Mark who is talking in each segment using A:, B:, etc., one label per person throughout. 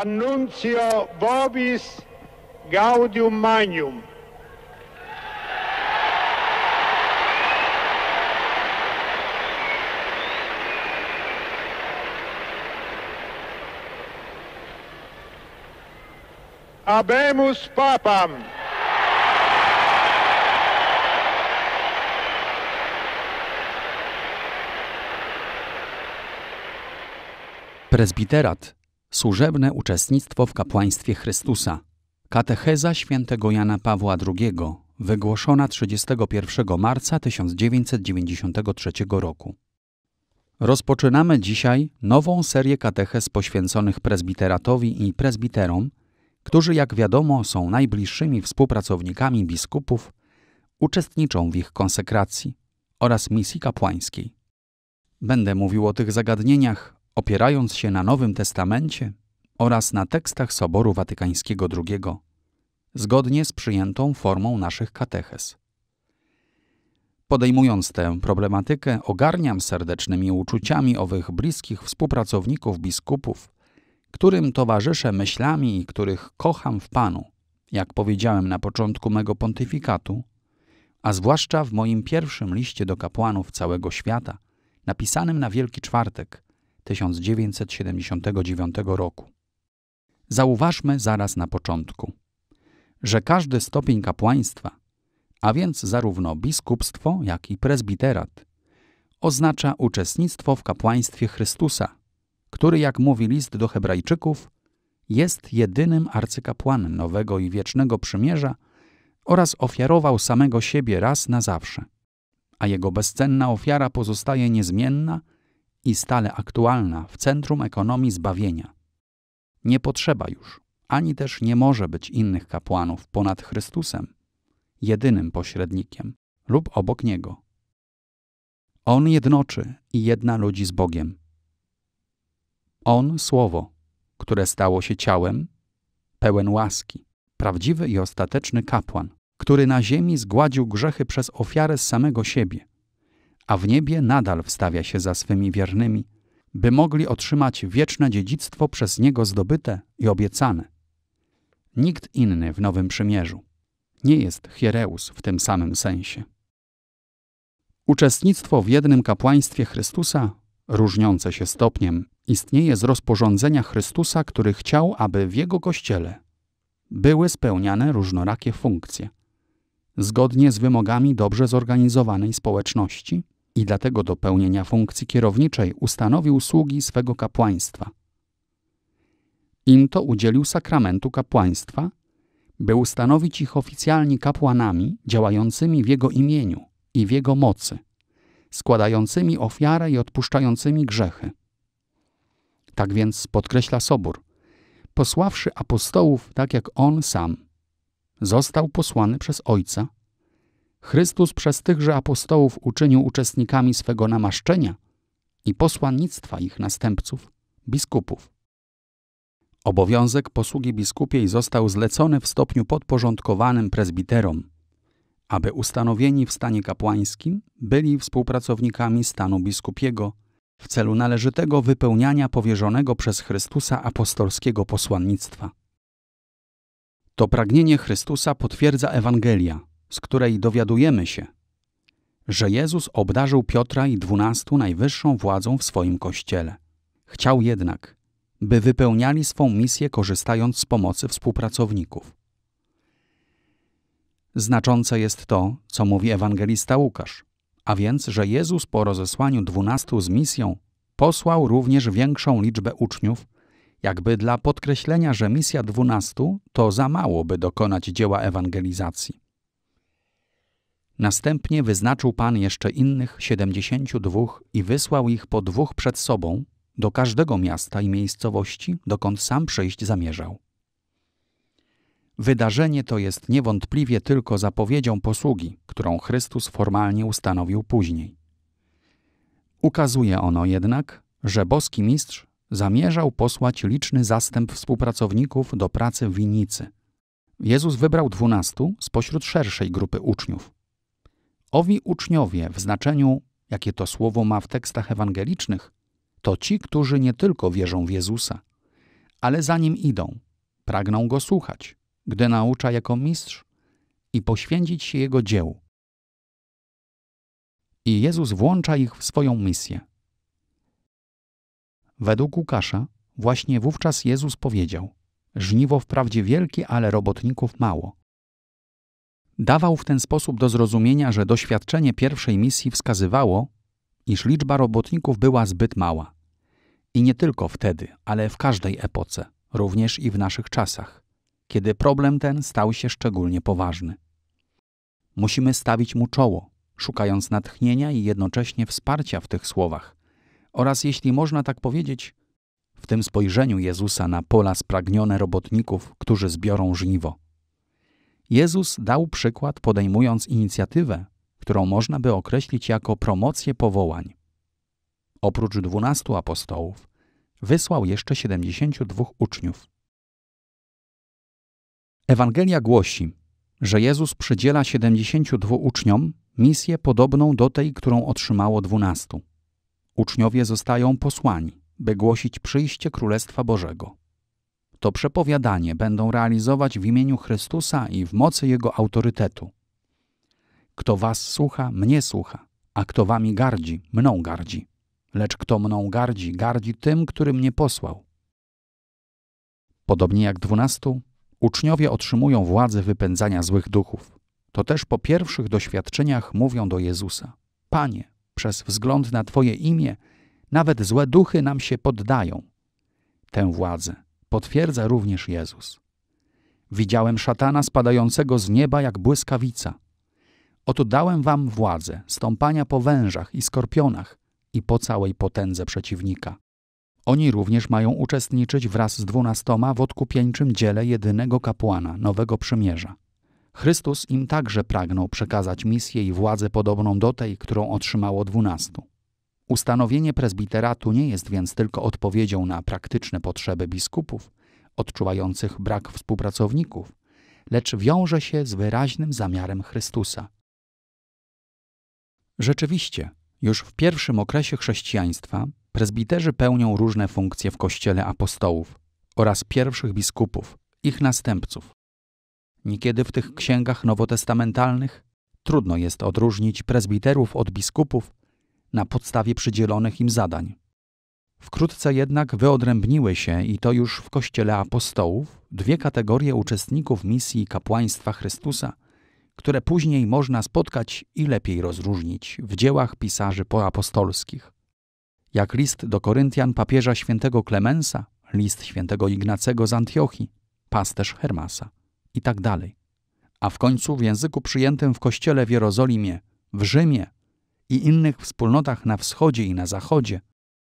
A: Annunzio Vobis Gaudium Magnum. Abemus Papam. Prezbiterat Służebne uczestnictwo w kapłaństwie Chrystusa. Katecheza świętego Jana Pawła II, wygłoszona 31 marca 1993 roku. Rozpoczynamy dzisiaj nową serię kateches poświęconych prezbiteratowi i prezbiterom, którzy jak wiadomo są najbliższymi współpracownikami biskupów, uczestniczą w ich konsekracji oraz misji kapłańskiej. Będę mówił o tych zagadnieniach, opierając się na Nowym Testamencie oraz na tekstach Soboru Watykańskiego II, zgodnie z przyjętą formą naszych kateches. Podejmując tę problematykę, ogarniam serdecznymi uczuciami owych bliskich współpracowników biskupów, którym towarzyszę myślami i których kocham w Panu, jak powiedziałem na początku mego pontyfikatu, a zwłaszcza w moim pierwszym liście do kapłanów całego świata, napisanym na Wielki Czwartek – 1979 roku. Zauważmy zaraz na początku, że każdy stopień kapłaństwa, a więc zarówno biskupstwo, jak i prezbiterat, oznacza uczestnictwo w kapłaństwie Chrystusa, który, jak mówi list do Hebrajczyków, jest jedynym arcykapłanem nowego i wiecznego przymierza oraz ofiarował samego siebie raz na zawsze, a jego bezcenna ofiara pozostaje niezmienna i stale aktualna w centrum ekonomii zbawienia. Nie potrzeba już, ani też nie może być innych kapłanów ponad Chrystusem, jedynym pośrednikiem lub obok Niego. On jednoczy i jedna ludzi z Bogiem. On słowo, które stało się ciałem, pełen łaski, prawdziwy i ostateczny kapłan, który na ziemi zgładził grzechy przez ofiarę z samego siebie a w niebie nadal wstawia się za swymi wiernymi, by mogli otrzymać wieczne dziedzictwo przez Niego zdobyte i obiecane. Nikt inny w Nowym Przymierzu nie jest Hiereus w tym samym sensie. Uczestnictwo w jednym kapłaństwie Chrystusa, różniące się stopniem, istnieje z rozporządzenia Chrystusa, który chciał, aby w jego kościele były spełniane różnorakie funkcje, zgodnie z wymogami dobrze zorganizowanej społeczności i dlatego do pełnienia funkcji kierowniczej ustanowił sługi swego kapłaństwa. Im to udzielił sakramentu kapłaństwa, by ustanowić ich oficjalni kapłanami działającymi w jego imieniu i w jego mocy, składającymi ofiarę i odpuszczającymi grzechy. Tak więc podkreśla Sobór, posławszy apostołów tak jak on sam, został posłany przez Ojca Chrystus przez tychże apostołów uczynił uczestnikami swego namaszczenia i posłannictwa ich następców, biskupów. Obowiązek posługi biskupiej został zlecony w stopniu podporządkowanym prezbiterom, aby ustanowieni w stanie kapłańskim byli współpracownikami stanu biskupiego w celu należytego wypełniania powierzonego przez Chrystusa apostolskiego posłannictwa. To pragnienie Chrystusa potwierdza Ewangelia – z której dowiadujemy się, że Jezus obdarzył Piotra i dwunastu najwyższą władzą w swoim kościele. Chciał jednak, by wypełniali swą misję korzystając z pomocy współpracowników. Znaczące jest to, co mówi ewangelista Łukasz, a więc, że Jezus po rozesłaniu dwunastu z misją posłał również większą liczbę uczniów, jakby dla podkreślenia, że misja dwunastu to za mało, by dokonać dzieła ewangelizacji. Następnie wyznaczył Pan jeszcze innych siedemdziesięciu dwóch i wysłał ich po dwóch przed sobą do każdego miasta i miejscowości, dokąd sam przyjść zamierzał. Wydarzenie to jest niewątpliwie tylko zapowiedzią posługi, którą Chrystus formalnie ustanowił później. Ukazuje ono jednak, że boski mistrz zamierzał posłać liczny zastęp współpracowników do pracy w winnicy. Jezus wybrał dwunastu spośród szerszej grupy uczniów Owi uczniowie w znaczeniu, jakie to słowo ma w tekstach ewangelicznych, to ci, którzy nie tylko wierzą w Jezusa, ale za nim idą, pragną go słuchać, gdy naucza jako mistrz i poświęcić się jego dziełu. I Jezus włącza ich w swoją misję. Według Łukasza, właśnie wówczas Jezus powiedział: Żniwo wprawdzie wielkie, ale robotników mało. Dawał w ten sposób do zrozumienia, że doświadczenie pierwszej misji wskazywało, iż liczba robotników była zbyt mała. I nie tylko wtedy, ale w każdej epoce, również i w naszych czasach, kiedy problem ten stał się szczególnie poważny. Musimy stawić mu czoło, szukając natchnienia i jednocześnie wsparcia w tych słowach, oraz jeśli można tak powiedzieć, w tym spojrzeniu Jezusa na pola spragnione robotników, którzy zbiorą żniwo. Jezus dał przykład podejmując inicjatywę, którą można by określić jako promocję powołań. Oprócz dwunastu apostołów, wysłał jeszcze siedemdziesięciu dwóch uczniów. Ewangelia głosi, że Jezus przydziela siedemdziesięciu dwóch uczniom misję podobną do tej, którą otrzymało dwunastu. Uczniowie zostają posłani, by głosić przyjście Królestwa Bożego to przepowiadanie będą realizować w imieniu Chrystusa i w mocy Jego autorytetu. Kto was słucha, mnie słucha, a kto wami gardzi, mną gardzi. Lecz kto mną gardzi, gardzi tym, który mnie posłał. Podobnie jak dwunastu, uczniowie otrzymują władzę wypędzania złych duchów. To też po pierwszych doświadczeniach mówią do Jezusa: Panie, przez wzgląd na Twoje imię, nawet złe duchy nam się poddają. Tę władzę potwierdza również Jezus. Widziałem szatana spadającego z nieba jak błyskawica. Oto dałem wam władzę stąpania po wężach i skorpionach i po całej potędze przeciwnika. Oni również mają uczestniczyć wraz z dwunastoma w odkupieńczym dziele jedynego kapłana, Nowego Przymierza. Chrystus im także pragnął przekazać misję i władzę podobną do tej, którą otrzymało dwunastu. Ustanowienie prezbiteratu nie jest więc tylko odpowiedzią na praktyczne potrzeby biskupów, odczuwających brak współpracowników, lecz wiąże się z wyraźnym zamiarem Chrystusa. Rzeczywiście, już w pierwszym okresie chrześcijaństwa prezbiterzy pełnią różne funkcje w kościele apostołów oraz pierwszych biskupów, ich następców. Niekiedy w tych księgach nowotestamentalnych trudno jest odróżnić prezbiterów od biskupów na podstawie przydzielonych im zadań. Wkrótce jednak wyodrębniły się, i to już w Kościele Apostołów, dwie kategorie uczestników misji kapłaństwa Chrystusa, które później można spotkać i lepiej rozróżnić w dziełach pisarzy poapostolskich. Jak list do Koryntian papieża świętego Klemensa, list świętego Ignacego z Antiochii, pasterz Hermasa i tak dalej. A w końcu w języku przyjętym w kościele w Jerozolimie, w Rzymie i innych wspólnotach na wschodzie i na zachodzie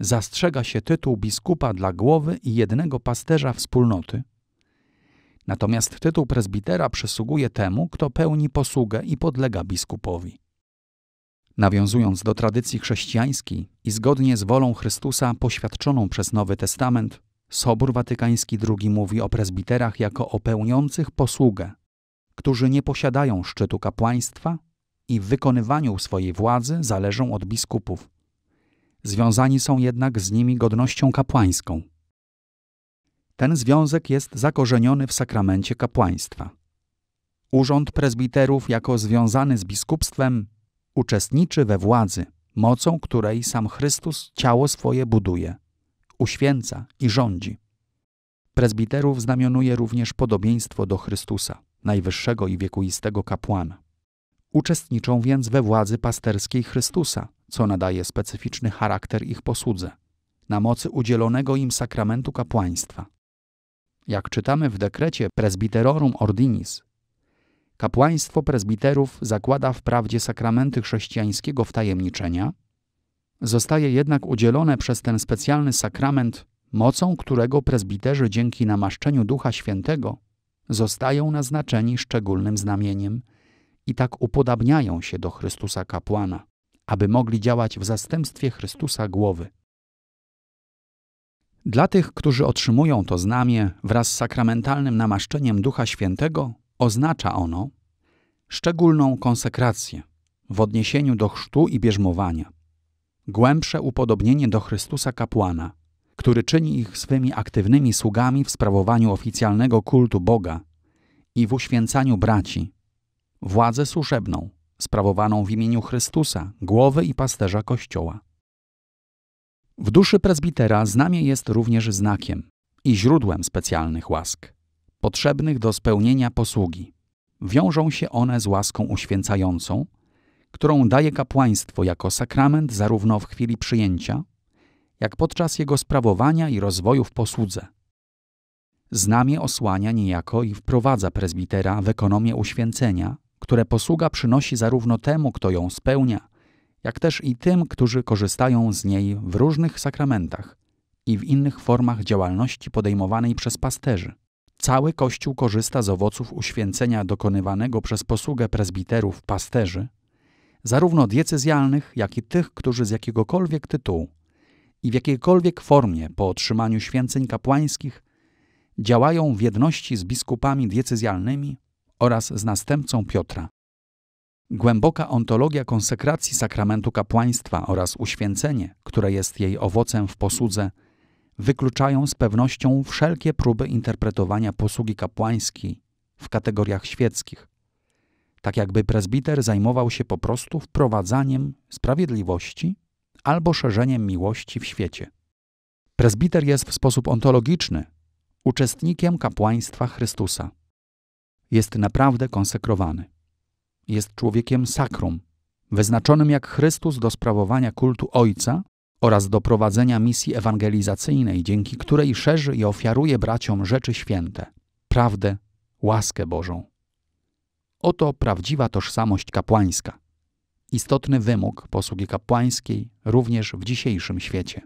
A: zastrzega się tytuł biskupa dla głowy i jednego pasterza wspólnoty. Natomiast tytuł prezbitera przysługuje temu, kto pełni posługę i podlega biskupowi. Nawiązując do tradycji chrześcijańskiej i zgodnie z wolą Chrystusa poświadczoną przez Nowy Testament, Sobór Watykański II mówi o prezbiterach jako o pełniących posługę, którzy nie posiadają szczytu kapłaństwa, i wykonywaniu swojej władzy zależą od biskupów. Związani są jednak z nimi godnością kapłańską. Ten związek jest zakorzeniony w sakramencie kapłaństwa. Urząd prezbiterów, jako związany z biskupstwem, uczestniczy we władzy, mocą której sam Chrystus ciało swoje buduje, uświęca i rządzi. Prezbiterów znamionuje również podobieństwo do Chrystusa, najwyższego i wiekuistego kapłana. Uczestniczą więc we władzy pasterskiej Chrystusa, co nadaje specyficzny charakter ich posłudze, na mocy udzielonego im sakramentu kapłaństwa. Jak czytamy w dekrecie Presbyterorum Ordinis, kapłaństwo prezbiterów zakłada wprawdzie sakramenty chrześcijańskiego wtajemniczenia, zostaje jednak udzielone przez ten specjalny sakrament, mocą którego prezbiterzy dzięki namaszczeniu Ducha Świętego zostają naznaczeni szczególnym znamieniem i tak upodabniają się do Chrystusa kapłana, aby mogli działać w zastępstwie Chrystusa głowy. Dla tych, którzy otrzymują to znamię wraz z sakramentalnym namaszczeniem Ducha Świętego, oznacza ono szczególną konsekrację w odniesieniu do chrztu i bierzmowania, głębsze upodobnienie do Chrystusa kapłana, który czyni ich swymi aktywnymi sługami w sprawowaniu oficjalnego kultu Boga i w uświęcaniu braci, władzę służebną, sprawowaną w imieniu Chrystusa, głowy i pasterza Kościoła. W duszy prezbitera znamie jest również znakiem i źródłem specjalnych łask, potrzebnych do spełnienia posługi. Wiążą się one z łaską uświęcającą, którą daje kapłaństwo jako sakrament zarówno w chwili przyjęcia, jak podczas jego sprawowania i rozwoju w posłudze. Znamie osłania niejako i wprowadza prezbitera w ekonomię uświęcenia, które posługa przynosi zarówno temu, kto ją spełnia, jak też i tym, którzy korzystają z niej w różnych sakramentach i w innych formach działalności podejmowanej przez pasterzy. Cały Kościół korzysta z owoców uświęcenia dokonywanego przez posługę prezbiterów pasterzy, zarówno diecezjalnych, jak i tych, którzy z jakiegokolwiek tytułu i w jakiejkolwiek formie po otrzymaniu święceń kapłańskich działają w jedności z biskupami diecezjalnymi oraz z następcą Piotra. Głęboka ontologia konsekracji sakramentu kapłaństwa oraz uświęcenie, które jest jej owocem w posłudze, wykluczają z pewnością wszelkie próby interpretowania posługi kapłańskiej w kategoriach świeckich, tak jakby prezbiter zajmował się po prostu wprowadzaniem sprawiedliwości albo szerzeniem miłości w świecie. Prezbiter jest w sposób ontologiczny uczestnikiem kapłaństwa Chrystusa jest naprawdę konsekrowany. Jest człowiekiem sakrum, wyznaczonym jak Chrystus do sprawowania kultu Ojca oraz do prowadzenia misji ewangelizacyjnej, dzięki której szerzy i ofiaruje braciom rzeczy święte, prawdę, łaskę Bożą. Oto prawdziwa tożsamość kapłańska, istotny wymóg posługi kapłańskiej również w dzisiejszym świecie.